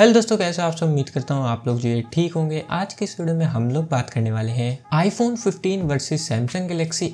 hello दोस्तों कैसे आप सब उम्मीद करता हूँ आप लोग जो है ठीक होंगे आज के इस वीडियो में हम लोग बात करने वाले हैं iPhone 15 versus Samsung Galaxy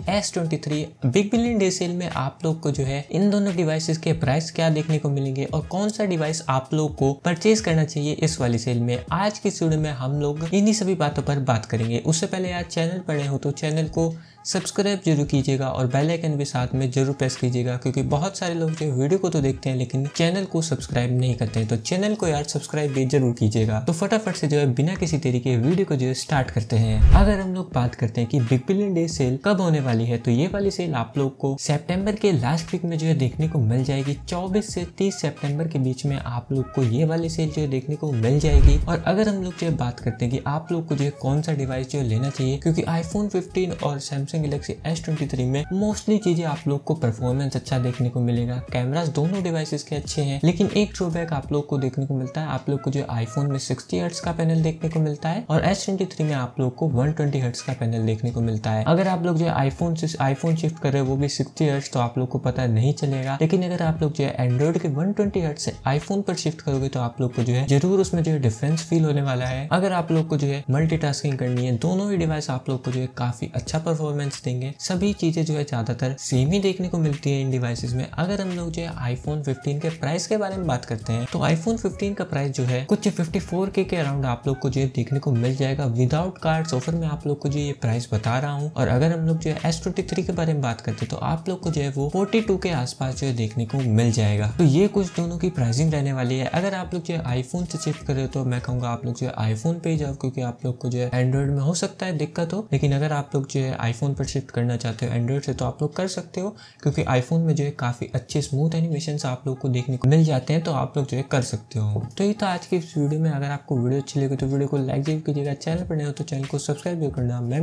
three big billion day sale में आप लोग को जो है इन दोनों डिवाइसेस के प्राइस क्या देखने को मिलेंगे और कौन सा डिवाइस आप लोग को परचेज करना चाहिए इस वाली सेल में आज के इस वीडियो में हम लोग इन्हीं सभी बातों पर बात करेंगे उससे पहले आज चैनल पर हो तो चैनल को सब्सक्राइब जरूर कीजिएगा और बेल आइकन भी साथ में जरूर प्रेस कीजिएगा क्योंकि बहुत सारे लोग जो वीडियो को तो देखते हैं लेकिन चैनल को सब्सक्राइब नहीं करते हैं तो चैनल को यार सब्सक्राइब सब्सक्राइब भी जरूर कीजिएगा तो फटाफट से जो है बिना किसी देरी के वीडियो को जो है स्टार्ट करते हैं अगर हम लोग बात करते हैं कि बिग बिलियन डे सेल कब होने वाली है तो ये वाली सेल आप लोग को सेप्टेम्बर के लास्ट वीक में जो है देखने को मिल जाएगी चौबीस से तीस सेप्टेम्बर के बीच में आप लोग को ये वाली सेल जो है देखने को मिल जाएगी और अगर हम लोग जो है बात करते हैं कि आप लोग को जो है कौन सा डिवाइस जो लेना चाहिए क्योंकि आईफोन 15 और सैमसंग गलेक्सी ट्वेंटी में मोस्टली चीजें आप लोग को परफॉर्मेंस अच्छा देखने को मिलेगा कैमरास दोनों डिवाइसेस के अच्छे हैं लेकिन एक ड्रॉबैक आप लोग को देखने को मिलता है आप लोग को जो आईफोन में सिक्सटी हर्ट्स का पैनल देखने को मिलता है और एस ट्वेंटी में आप लोग को वन ट्वेंटी हर्ट्स का पैनल देखने को मिलता है अगर आप लोग जो आईफोन से आईफोन शिफ्ट कर रहे हो वो भी सिक्सटी हर्ट्स तो आप लोग को पता नहीं चलेगा लेकिन अगर आप लोग जो है एंड्रॉइड के वन ट्वेंटी हर्ट से आईफोन पर शिफ्ट करोगे तो आप लोग को जो है जरूर उसमें जो है डिफरेंस फील होने वाला है अगर आप लोग को जो है मल्टी करनी है दोनों ही डिवाइस आप लोग को जो है काफी अच्छा परफॉर्मेंस देंगे सभी चीजें जो है ज्यादातर सेम ही देखने को मिलती है इन डिवाइसेज में अगर हम लोग जो है आईफोन फिफ्टीन के प्राइस के बारे में बात करते हैं तो आईफोन फिफ्टीन का प्राइस प्राइस जो है कुछ फिफ्टी फोर के के अराउंड आप लोग को जो है देखने को मिल जाएगा विदाउट कार्ड्स ऑफर में आप लोग को जो ये प्राइस बता रहा हूँ और अगर हम लोग जो है एस के बारे में बात करते तो आप लोग को जो है वो फोर्टी के आसपास जो है देखने को मिल जाएगा तो ये कुछ दोनों की प्राइसिंग रहने वाली है अगर आप लोग जो है आईफोन से शिफ्ट कर रहे हो तो मैं कहूंगा आप लोग जो है आईफोन पे जाओ क्योंकि आप लोग को जो है एंड्रॉइड में हो सकता है दिक्कत हो लेकिन अगर आप लोग जो है आईफोन पर शिफ्ट करना चाहते हो एंड्रॉइड से तो आप लोग कर सकते हो क्योंकि आईफोन में जो है काफ़ी अच्छे स्मूथ एनिमेशन आप लोग को देखने को मिल जाते हैं तो आप लोग जो है कर सकते हो तो ये तो आज की इस वीडियो में अगर आपको वीडियो अच्छी लगी तो वीडियो को लाइक जरूर कीजिएगा चैनल पर नहीं हो तो चैनल को सब्सक्राइब जरूर करना मैं